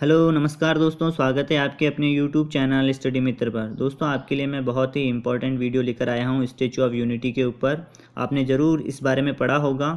hello नमस्कार दोस्तों स्वागत है आपके अपने यूट्यूब चैनल स्टडी मित्र पर दोस्तों आपके लिए मैं बहुत ही इंपॉर्टेंट वीडियो लेकर आया हूँ स्टेचू ऑफ यूनिटी के ऊपर आपने ज़रूर इस बारे में पढ़ा होगा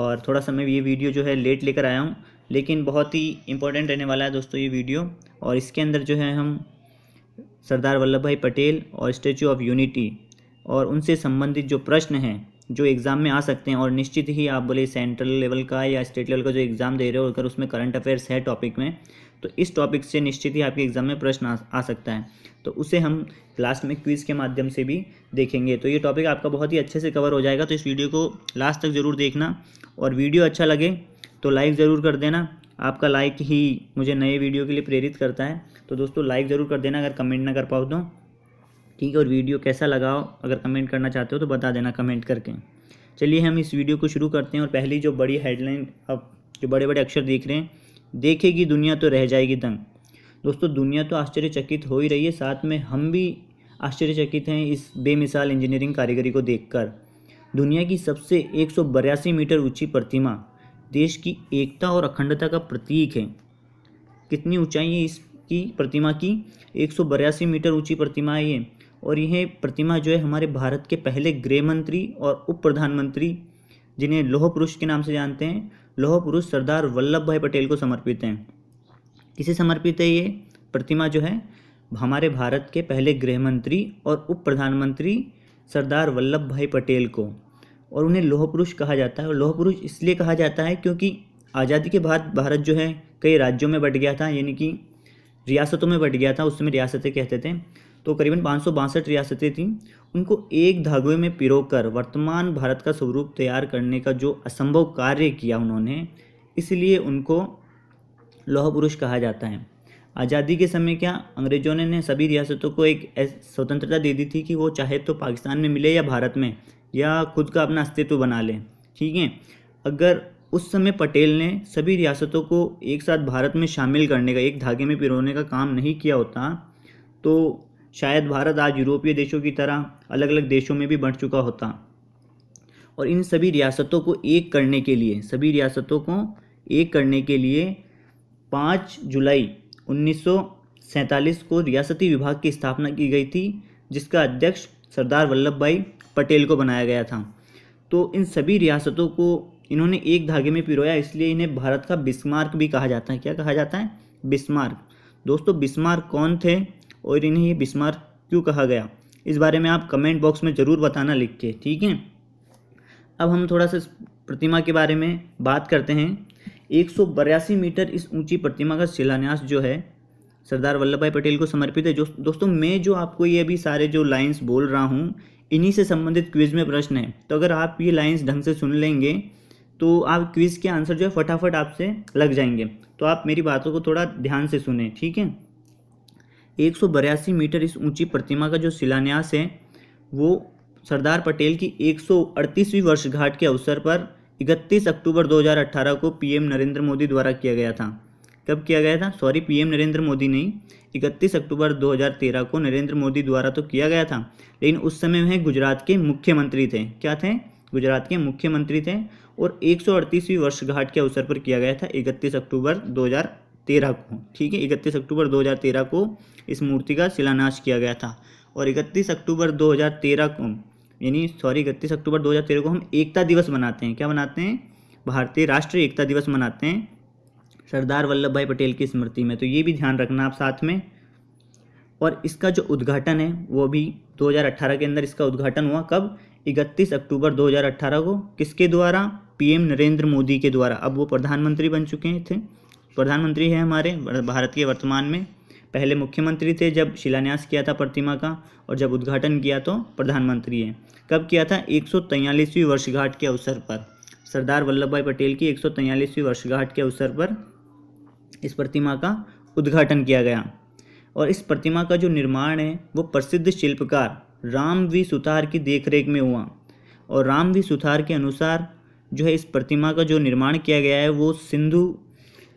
और थोड़ा समय ये वीडियो जो है लेट लेकर आया हूँ लेकिन बहुत ही इंपॉर्टेंट रहने वाला है दोस्तों ये वीडियो और इसके अंदर जो है हम सरदार वल्लभ भाई पटेल और स्टेचू ऑफ यूनिटी और उनसे संबंधित जो प्रश्न हैं जो एग्ज़ाम में आ सकते हैं और निश्चित ही आप बोले सेंट्रल लेवल का या स्टेट लेवल का जो एग्ज़ाम दे रहे हो अगर उसमें करंट अफेयर्स है टॉपिक में तो इस टॉपिक से निश्चित ही आपके एग्ज़ाम में प्रश्न आ, आ सकता है तो उसे हम लास्ट में क्विज़ के माध्यम से भी देखेंगे तो ये टॉपिक आपका बहुत ही अच्छे से कवर हो जाएगा तो इस वीडियो को लास्ट तक ज़रूर देखना और वीडियो अच्छा लगे तो लाइक ज़रूर कर देना आपका लाइक ही मुझे नए वीडियो के लिए प्रेरित करता है तो दोस्तों लाइक ज़रूर कर देना अगर कमेंट ना कर पाओ तो ठीक है और वीडियो कैसा लगाओ अगर कमेंट करना चाहते हो तो बता देना कमेंट करके चलिए हम इस वीडियो को शुरू करते हैं और पहली जो बड़ी हेडलाइन अब जो बड़े बड़े अक्षर देख रहे हैं देखेगी दुनिया तो रह जाएगी दंग दोस्तों दुनिया तो आश्चर्यचकित हो ही रही है साथ में हम भी आश्चर्यचकित हैं इस बेमिसाल इंजीनियरिंग कारीगरी को देखकर दुनिया की सबसे एक मीटर ऊंची प्रतिमा देश की एकता और अखंडता का प्रतीक है कितनी ऊंचाई है इसकी प्रतिमा की एक मीटर ऊंची प्रतिमा है ये और यह प्रतिमा जो है हमारे भारत के पहले गृह मंत्री और उप प्रधानमंत्री जिन्हें लोह पुरुष के नाम से जानते हैं लोह पुरुष सरदार वल्लभ भाई पटेल को समर्पित हैं किसे समर्पित है ये प्रतिमा जो है हमारे भारत के पहले गृह मंत्री और उप प्रधानमंत्री सरदार वल्लभ भाई पटेल को और उन्हें लोह पुरुष कहा जाता है और लोह पुरुष इसलिए कहा जाता है क्योंकि आज़ादी के बाद भारत जो है कई राज्यों में बट गया था यानी कि रियासतों में बट गया था उस समय रियासतें कहते थे तो करीबन पाँच सौ बासठ रियासतें थीं उनको एक धागे में पिरोकर वर्तमान भारत का स्वरूप तैयार करने का जो असंभव कार्य किया उन्होंने इसलिए उनको लौह पुरुष कहा जाता है आज़ादी के समय क्या अंग्रेज़ों ने सभी रियासतों को एक स्वतंत्रता दे दी थी कि वो चाहे तो पाकिस्तान में मिले या भारत में या खुद का अपना अस्तित्व बना लें ठीक है अगर उस समय पटेल ने सभी रियासतों को एक साथ भारत में शामिल करने का एक धागे में पिरोने का काम नहीं किया होता तो शायद भारत आज यूरोपीय देशों की तरह अलग अलग देशों में भी बंट चुका होता और इन सभी रियासतों को एक करने के लिए सभी रियासतों को एक करने के लिए पाँच जुलाई उन्नीस को रियासती विभाग की स्थापना की गई थी जिसका अध्यक्ष सरदार वल्लभ भाई पटेल को बनाया गया था तो इन सभी रियासतों को इन्होंने एक धागे में पिरोया इसलिए इन्हें भारत का बिस्मार्क भी कहा जाता है क्या कहा जाता है बिस्मार्क दोस्तों बिस्मार्क कौन थे और इन्हें ये बिस्मार क्यों कहा गया इस बारे में आप कमेंट बॉक्स में ज़रूर बताना लिख के ठीक है अब हम थोड़ा सा प्रतिमा के बारे में बात करते हैं एक मीटर इस ऊंची प्रतिमा का शिलान्यास जो है सरदार वल्लभ भाई पटेल को समर्पित है जो दोस्तों मैं जो आपको ये अभी सारे जो लाइंस बोल रहा हूँ इन्हीं से संबंधित क्विज में प्रश्न है तो अगर आप ये लाइंस ढंग से सुन लेंगे तो आप क्विज के आंसर जो है फटाफट आपसे लग जाएंगे तो आप मेरी बातों को थोड़ा ध्यान से सुने ठीक है एक मीटर इस ऊंची प्रतिमा का जो शिलान्यास है वो सरदार पटेल की 138वीं वर्षगांठ के अवसर पर 31 अक्टूबर 2018 को पीएम नरेंद्र मोदी द्वारा किया गया था कब किया गया था सॉरी पीएम नरेंद्र मोदी नहीं 31 अक्टूबर 2013 को नरेंद्र मोदी द्वारा तो किया गया था लेकिन उस समय वह गुजरात के मुख्यमंत्री थे क्या थे गुजरात के मुख्यमंत्री थे और 138वीं वर्षगांठ के अवसर पर किया गया था 31 अक्टूबर तेरह को ठीक है इकतीस अक्टूबर 2013 को इस मूर्ति का शिलान्यास किया गया था और इकतीस अक्टूबर 2013 को यानी सॉरी इकतीस अक्टूबर 2013 को हम एकता दिवस मनाते हैं क्या मनाते हैं भारतीय राष्ट्रीय एकता दिवस मनाते हैं सरदार वल्लभ भाई पटेल की स्मृति में तो ये भी ध्यान रखना आप साथ में और इसका जो उद्घाटन है वो भी 2018 के अंदर इसका उद्घाटन हुआ कब 31 अक्टूबर 2018 को किसके द्वारा पीएम नरेंद्र मोदी के द्वारा अब वो प्रधानमंत्री बन चुके थे प्रधानमंत्री हैं हमारे भारत के वर्तमान में पहले मुख्यमंत्री थे जब शिलान्यास किया था प्रतिमा का और जब उद्घाटन किया तो प्रधानमंत्री हैं कब किया था एक सौ वर्षगांठ के अवसर पर सरदार वल्लभ भाई पटेल की एक सौ वर्षगांठ के अवसर पर इस प्रतिमा का उद्घाटन किया गया और इस प्रतिमा का जो निर्माण है वो प्रसिद्ध शिल्पकार राम वी सुथार की देखरेख में हुआ और राम वी सुथार के अनुसार जो है इस प्रतिमा का जो निर्माण किया गया है वो सिंधु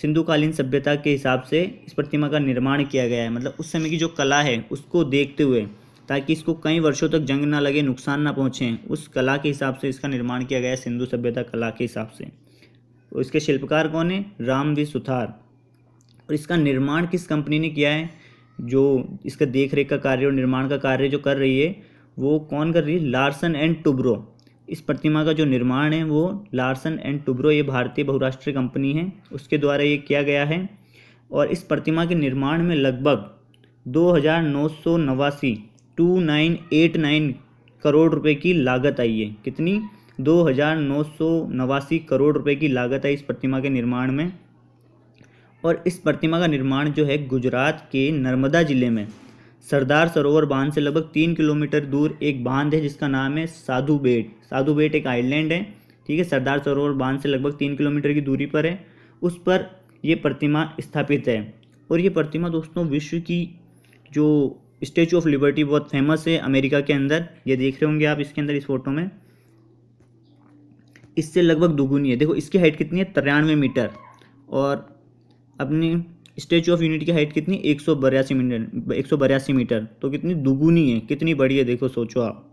सिंधुकालीन सभ्यता के हिसाब से इस प्रतिमा का निर्माण किया गया है मतलब उस समय की जो कला है उसको देखते हुए ताकि इसको कई वर्षों तक जंग ना लगे नुकसान ना पहुँचे उस कला के हिसाब से इसका निर्माण किया गया है सिंधु सभ्यता कला के हिसाब से इसके शिल्पकार कौन है राम वी सुथार और इसका निर्माण किस कंपनी ने किया है जो इसका देख रेख का कार्य और निर्माण का कार्य जो कर रही है वो कौन कर रही है लार्सन एंड टुब्रो इस प्रतिमा का जो निर्माण है वो लार्सन एंड टुब्रो ये भारतीय बहुराष्ट्रीय कंपनी है उसके द्वारा ये किया गया है और इस प्रतिमा के निर्माण में लगभग दो हज़ार नौ सौ नवासी two nine eight nine crore रुपए की लागत आई है कितनी दो हज़ार नौ सौ नवासी करोड़ रुपए की लागत आई इस प्रतिमा के निर्माण में और इस प्रतिमा का निर्माण जो है गुजरात के नर्मदा ज़िले में सरदार सरोवर बांध से लगभग तीन किलोमीटर दूर एक बांध है जिसका नाम है साधु बेट साधु बेट एक आइलैंड है ठीक है सरदार सरोवर बांध से लगभग तीन किलोमीटर की दूरी पर है उस पर यह प्रतिमा स्थापित है और ये प्रतिमा दोस्तों विश्व की जो स्टेचू ऑफ लिबर्टी बहुत फेमस है अमेरिका के अंदर ये देख रहे होंगे आप इसके अंदर इस फोटो में इससे लगभग दुगुनी है देखो इसकी हाइट कितनी है तिरानवे मीटर और अपनी स्टैचू ऑफ यूनिटी की हाइट कितनी एक सौ बयासी मीटर एक सौ बयासी मीटर तो कितनी दुगुनी है कितनी बड़ी है देखो सोचो आप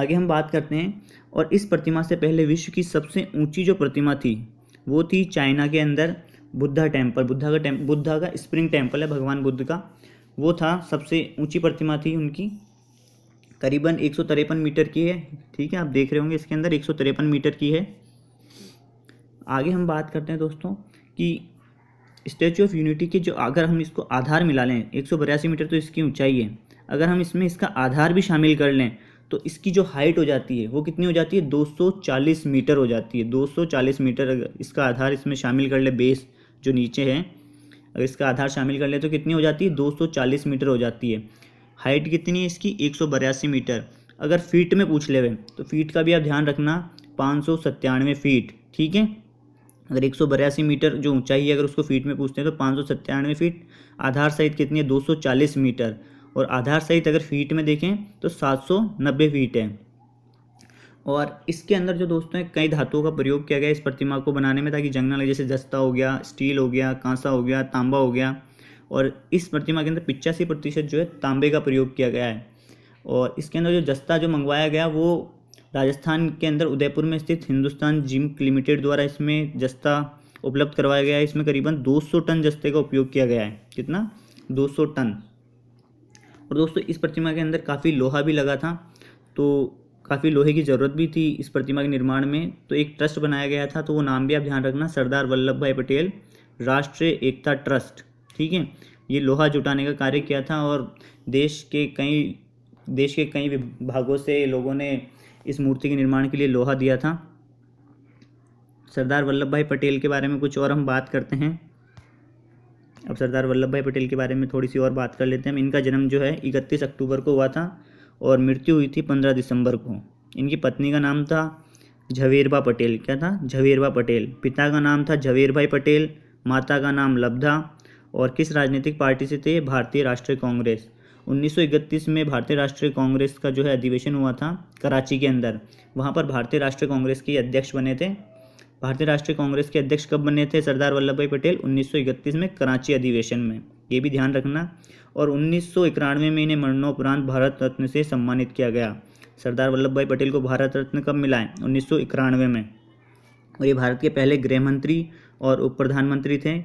आगे हम बात करते हैं और इस प्रतिमा से पहले विश्व की सबसे ऊंची जो प्रतिमा थी वो थी चाइना के अंदर बुद्धा टेम्पल बुद्धा का टेम बुद्धा का स्प्रिंग टेम्पल है भगवान बुद्ध का वो था सबसे ऊंची प्रतिमा थी उनकी करीबन एक सौ तिरपन मीटर की है ठीक है आप देख रहे होंगे इसके अंदर एक सौ तिरपन मीटर की है आगे हम बात करते हैं दोस्तों कि स्टैचू ऑफ यूनिटी के जो अगर हम इसको आधार मिला लें एक मीटर तो इसकी ऊंचाई है अगर हम इसमें इसका आधार भी शामिल कर लें तो इसकी जो हाइट हो जाती है वो कितनी हो जाती है 240 मीटर हो जाती है 240 मीटर अगर इसका आधार इसमें शामिल कर ले बेस जो नीचे है अगर इसका आधार शामिल कर ले तो कितनी हो जाती है 240 मीटर हो जाती है हाइट कितनी है इसकी एक मीटर अगर फीट में पूछ ले तो फीट का भी आप ध्यान रखना पाँच फीट ठीक है अगर एक सौ बयासी मीटर जो ऊंचाई है अगर उसको फीट में पूछते हैं तो पाँच सौ सत्तानवे फीट आधार सहित कितनी है दो सौ चालीस मीटर और आधार सहित अगर फीट में देखें तो सात सौ नब्बे फीट है और इसके अंदर जो दोस्तों है कई धातुओं का प्रयोग किया गया इस प्रतिमा को बनाने में ताकि जंग ना लगे जैसे जस्ता हो गया स्टील हो गया कांसा हो गया तांबा हो गया और इस प्रतिमा के अंदर पिचासी प्रतिशत जो है तांबे का प्रयोग किया गया है और इसके अंदर जो जस्ता जो मंगवाया गया वो राजस्थान के अंदर उदयपुर में स्थित हिंदुस्तान जिम लिमिटेड द्वारा इसमें जस्ता उपलब्ध करवाया गया है इसमें करीबन 200 टन जस्ते का उपयोग किया गया है कितना 200 टन और दोस्तों इस प्रतिमा के अंदर काफ़ी लोहा भी लगा था तो काफ़ी लोहे की ज़रूरत भी थी इस प्रतिमा के निर्माण में तो एक ट्रस्ट बनाया गया था तो वो नाम भी आप ध्यान रखना सरदार वल्लभ भाई पटेल राष्ट्रीय एकता ट्रस्ट ठीक है ये लोहा जुटाने का कार्य किया था और देश के कई देश के कई भागों से लोगों ने इस मूर्ति के निर्माण के लिए लोहा दिया था सरदार वल्लभ भाई पटेल के बारे में कुछ और हम बात करते हैं अब सरदार वल्लभ भाई पटेल के बारे में थोड़ी सी और बात कर लेते हैं इनका जन्म जो है इकतीस अक्टूबर को हुआ था और मृत्यु हुई थी पंद्रह दिसंबर को इनकी पत्नी का नाम था झवेरबा पटेल क्या था झवेरबा पटेल पिता का नाम था झवेर भाई पटेल माता का नाम लब्धा और किस राजनीतिक पार्टी से थे भारतीय राष्ट्रीय कांग्रेस 1931 में भारतीय राष्ट्रीय कांग्रेस का जो है अधिवेशन हुआ था कराची के अंदर वहाँ पर भारतीय राष्ट्रीय कांग्रेस के अध्यक्ष बने थे भारतीय राष्ट्रीय कांग्रेस के अध्यक्ष कब बने थे सरदार वल्लभ भाई पटेल 1931 में कराची अधिवेशन में ये भी ध्यान रखना और उन्नीस में इन्हें मरणोपरांत भारत रत्न से सम्मानित किया गया सरदार वल्लभ भाई पटेल को भारत रत्न कब मिला है उन्नीस में और ये भारत के पहले गृह मंत्री और उप प्रधानमंत्री थे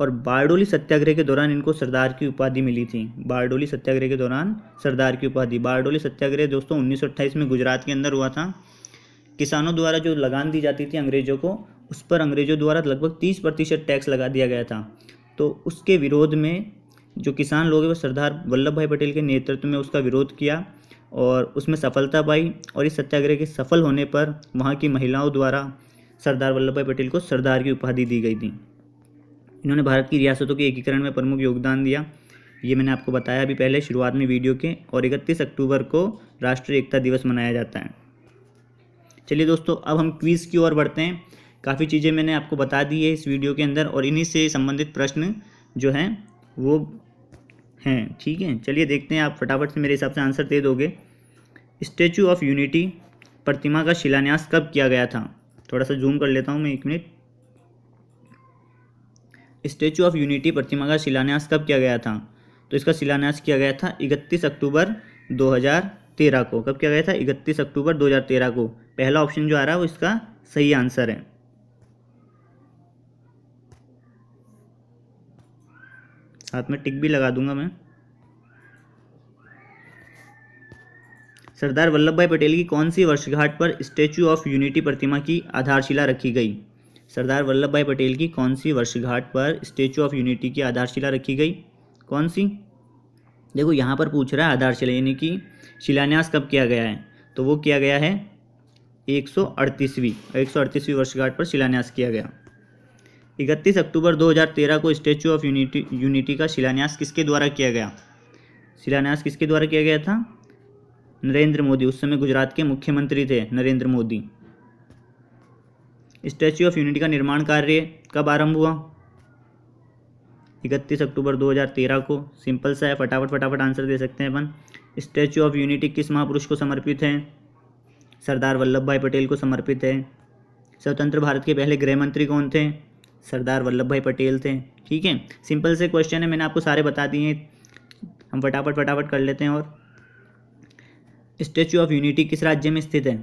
और बारडोली सत्याग्रह के दौरान इनको सरदार की उपाधि मिली थी बारडोली सत्याग्रह के दौरान सरदार की उपाधि बारडोली सत्याग्रह दोस्तों उन्नीस में गुजरात के अंदर हुआ था किसानों द्वारा जो लगान दी जाती थी अंग्रेजों को उस पर अंग्रेजों द्वारा लगभग तीस प्रतिशत टैक्स लगा दिया गया था तो उसके विरोध में जो किसान लोग हैं वो सरदार वल्लभ भाई पटेल के नेतृत्व में उसका विरोध किया और उसमें सफलता पाई और इस सत्याग्रह के सफल होने पर वहाँ की महिलाओं द्वारा सरदार वल्लभ भाई पटेल को सरदार की उपाधि दी गई थी इन्होंने भारत की रियासतों के एकीकरण में प्रमुख योगदान दिया ये मैंने आपको बताया अभी पहले शुरुआत में वीडियो के और इकतीस अक्टूबर को राष्ट्रीय एकता दिवस मनाया जाता है चलिए दोस्तों अब हम क्वीज़ की ओर बढ़ते हैं काफ़ी चीज़ें मैंने आपको बता दी है इस वीडियो के अंदर और इन्हीं से संबंधित प्रश्न जो हैं वो हैं ठीक है चलिए देखते हैं आप फटाफट से मेरे हिसाब से आंसर दे दोगे स्टेचू ऑफ यूनिटी प्रतिमा का शिलान्यास कब किया गया था थोड़ा सा जूम कर लेता हूँ मैं एक मिनट स्टेचू ऑफ यूनिटी प्रतिमा का शिलान्यास कब किया गया था तो इसका शिलान्यास किया गया था इकतीस अक्टूबर तेरह को कब किया गया था इकतीस अक्टूबर तेरह को पहला ऑप्शन जो आ रहा है वो इसका सही आंसर है साथ में टिक भी लगा दूंगा मैं सरदार वल्लभ भाई पटेल की कौन सी वर्षगांठ पर स्टैचू ऑफ यूनिटी प्रतिमा की आधारशिला रखी गई सरदार वल्लभ भाई पटेल की कौन सी वर्षघाट पर स्टेचू ऑफ यूनिटी की आधारशिला रखी गई कौन सी देखो यहाँ पर पूछ रहा है आधारशिला यानी कि शिलान्यास कब किया गया है तो वो किया गया है एक सौ अड़तीसवीं एक सौ अड़तीसवीं वर्षगांठ पर शिलान्यास किया गया इकतीस अक्टूबर 2013 को स्टेचू ऑफ यूनिटी यूनिटी का शिलान्यास किसके द्वारा किया गया शिलान्यास किसके द्वारा किया गया था नरेंद्र मोदी उस समय गुजरात के मुख्यमंत्री थे Narendra Modi Statue of Unity का निर्माण कार्य कब आरंभ हुआ इकतीस अक्टूबर 2013 को सिंपल सा है फटाफट फटाफट आंसर दे सकते हैं अपन स्टैच्यू ऑफ यूनिटी किस महापुरुष को समर्पित है सरदार वल्लभ भाई पटेल को समर्पित है स्वतंत्र भारत के पहले गृह मंत्री कौन थे सरदार वल्लभ भाई पटेल थे ठीक है सिंपल से क्वेश्चन है मैंने आपको सारे बता दिए हैं हम फटाफट फटाफट कर लेते हैं और स्टैचू ऑफ यूनिटी किस राज्य में स्थित है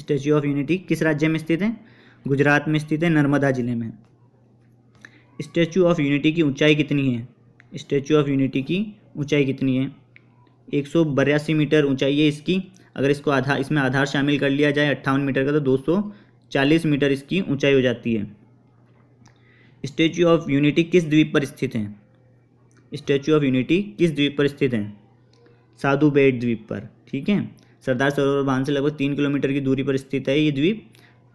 स्टैचू ऑफ यूनिटी किस राज्य में स्थित है गुजरात में स्थित है नर्मदा जिले में स्टैचू ऑफ यूनिटी की ऊंचाई कितनी है स्टैचू ऑफ यूनिटी की ऊंचाई कितनी है एक सौ बयासी मीटर ऊंचाई है इसकी अगर इसको आधार इसमें आधार शामिल कर लिया जाए अट्ठावन मीटर का तो दो सौ चालीस मीटर इसकी ऊंचाई हो जाती है स्टैचू ऑफ यूनिटी किस द्वीप पर स्थित है स्टैचू ऑफ यूनिटी किस द्वीप पर स्थित है साधु बेट द्वीप पर ठीक है सरदार सरोवर बांध से लगभग तीन किलोमीटर की दूरी पर स्थित है ये द्वीप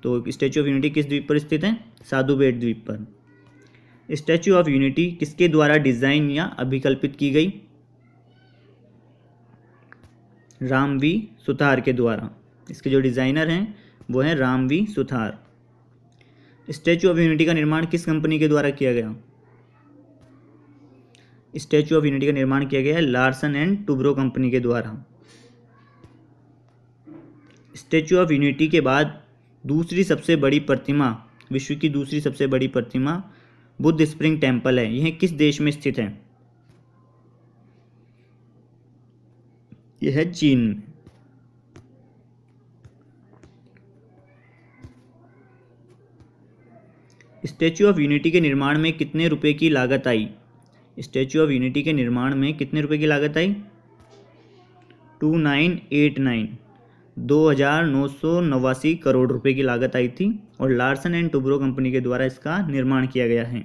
तो स्टैचू ऑफ यूनिटी किस द्वीप पर स्थित है साधु बेट द्वीप पर स्टैचू ऑफ यूनिटी किसके द्वारा डिजाइन या अभिकल्पित की गई राम वी सुथार के द्वारा इसके जो डिज़ाइनर हैं वो हैं Ramvi Suthar Statue of Unity का निर्माण किस कंपनी के द्वारा किया गया स्टैचू ऑफ यूनिटी का निर्माण किया गया है लार्सन एंड टुब्रो कंपनी के द्वारा स्टैचू ऑफ यूनिटी के बाद दूसरी सबसे बड़ी प्रतिमा विश्व की दूसरी सबसे बड़ी प्रतिमा बुद्ध स्प्रिंग टेम्पल है यह किस देश में स्थित है यह है चीन में स्टैचू ऑफ यूनिटी के निर्माण में कितने रुपए की लागत आई स्टैचू ऑफ यूनिटी के निर्माण में कितने रुपए की लागत आई टू नाइन एट नाइन दो हज़ार नौ सौ नवासी करोड़ रुपए की लागत आई थी और लार्सन एंड टुब्रो कंपनी के द्वारा इसका निर्माण किया गया है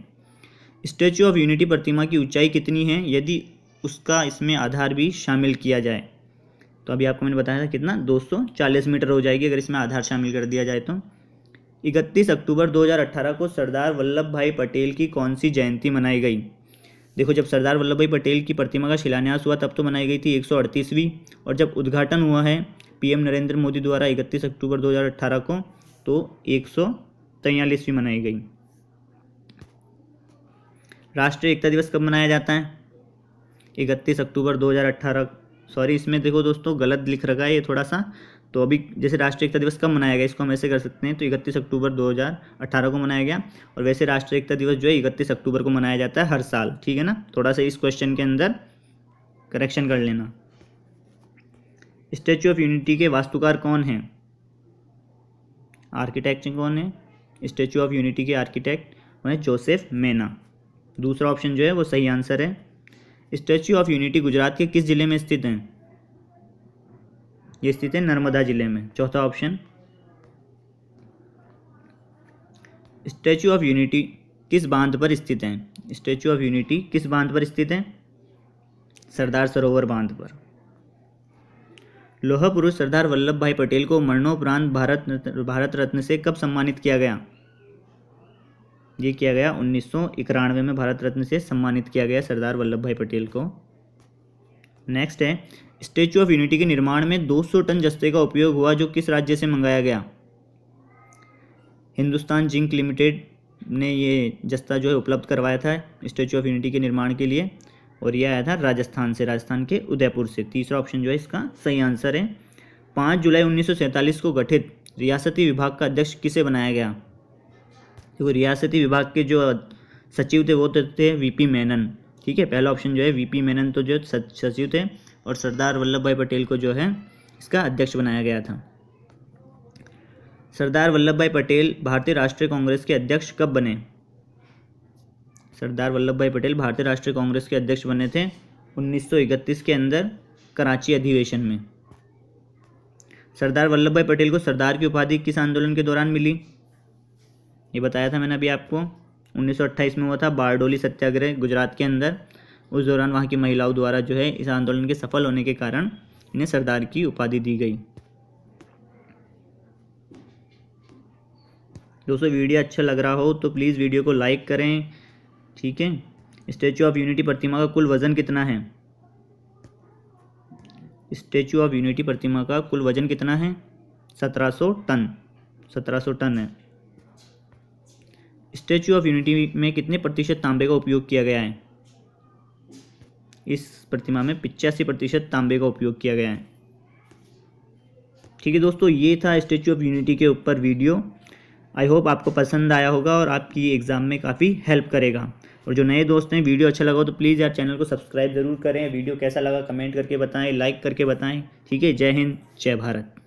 स्टैचू ऑफ यूनिटी प्रतिमा की ऊंचाई कितनी है यदि उसका इसमें आधार भी शामिल किया जाए तो अभी आपको मैंने बताया था कितना 240 मीटर हो जाएगी अगर इसमें आधार शामिल कर दिया जाए तो 31 अक्टूबर 2018 को सरदार वल्लभ भाई पटेल की कौन सी जयंती मनाई गई देखो जब सरदार वल्लभ भाई पटेल की प्रतिमा का शिलान्यास हुआ तब तो मनाई गई थी अड़तीसवीं और जब उद्घाटन हुआ है पीएम नरेंद्र मोदी द्वारा 31 अक्टूबर 2018 को तो एक सौ मनाई गई राष्ट्रीय एकता दिवस कब मनाया जाता है 31 अक्टूबर 2018 सॉरी इसमें देखो दोस्तों गलत लिख रखा है ये थोड़ा सा तो अभी जैसे राष्ट्रीय एकता दिवस कब मनाया गया इसको हम ऐसे कर सकते हैं तो इकतीस अक्टूबर 2018 को मनाया गया और वैसे राष्ट्रीय एकता दिवस जो है इकतीस अक्टूबर को मनाया जाता है हर साल ठीक है ना थोड़ा सा इस क्वेश्चन के अंदर करेक्शन कर लेना स्टैचू ऑफ यूनिटी के वास्तुकार कौन हैं आर्किटेक्ट कौन है स्टैचू ऑफ यूनिटी के आर्किटेक्ट वह जोसेफ मेना दूसरा ऑप्शन जो है वो सही आंसर है स्टैचू ऑफ यूनिटी गुजरात के किस ज़िले में स्थित हैं ये स्थित है नर्मदा ज़िले में चौथा ऑप्शन स्टैचू ऑफ यूनिटी किस बांध पर स्थित हैं स्टैचू ऑफ यूनिटी किस बांध पर स्थित है सरदार सरोवर बांध पर लोहा पुरुष सरदार वल्लभ भाई पटेल को मरणोपरांत भारत भारत रत्न से कब सम्मानित किया गया ये किया गया उन्नीस में भारत रत्न से सम्मानित किया गया सरदार वल्लभ भाई पटेल को नेक्स्ट है स्टेचू ऑफ यूनिटी के निर्माण में 200 टन जस्ते का उपयोग हुआ जो किस राज्य से मंगाया गया हिंदुस्तान जिंक लिमिटेड ने ये जस्ता जो है उपलब्ध करवाया था स्टेचू ऑफ यूनिटी के निर्माण के लिए और यह आया था राजस्थान से राजस्थान के उदयपुर से तीसरा ऑप्शन जो है इसका सही आंसर है पाँच जुलाई उन्नीस को गठित रियासती विभाग का अध्यक्ष किसे बनाया गया देखो रियासती विभाग के जो सचिव थे वो तो थे वीपी मेनन ठीक है पहला ऑप्शन जो है वीपी मेनन तो जो सचिव थे और सरदार वल्लभ भाई पटेल को जो है इसका अध्यक्ष बनाया गया था सरदार वल्लभ भाई पटेल भारतीय राष्ट्रीय कांग्रेस के अध्यक्ष कब बने सरदार वल्लभ भाई पटेल भारतीय राष्ट्रीय कांग्रेस के अध्यक्ष बने थे 1931 के अंदर कराची अधिवेशन में सरदार वल्लभ भाई पटेल को सरदार की उपाधि किस आंदोलन के दौरान मिली ये बताया था मैंने अभी आपको 1928 में हुआ था बारडोली सत्याग्रह गुजरात के अंदर उस दौरान वहाँ की महिलाओं द्वारा जो है इस आंदोलन के सफल होने के कारण इन्हें सरदार की उपाधि दी गई दोस्तों वीडियो अच्छा लग रहा हो तो प्लीज़ वीडियो को लाइक करें ठीक है स्टैचू ऑफ यूनिटी प्रतिमा का कुल वजन कितना है स्टैचू ऑफ यूनिटी प्रतिमा का कुल वजन कितना है सत्रह सौ टन सत्रह सौ टन है स्टैचू ऑफ यूनिटी में कितने प्रतिशत तांबे का उपयोग किया गया है इस प्रतिमा में पिचासी प्रतिशत तांबे का उपयोग किया गया है ठीक है दोस्तों ये था स्टैचू ऑफ यूनिटी के ऊपर वीडियो आई होप आपको पसंद आया होगा और आपकी एग्ज़ाम में काफ़ी हेल्प करेगा और जो नए दोस्त हैं वीडियो अच्छा लगा हो तो प्लीज़ यार चैनल को सब्सक्राइब ज़रूर करें वीडियो कैसा लगा कमेंट करके बताएं लाइक करके बताएं ठीक है जय हिंद जय भारत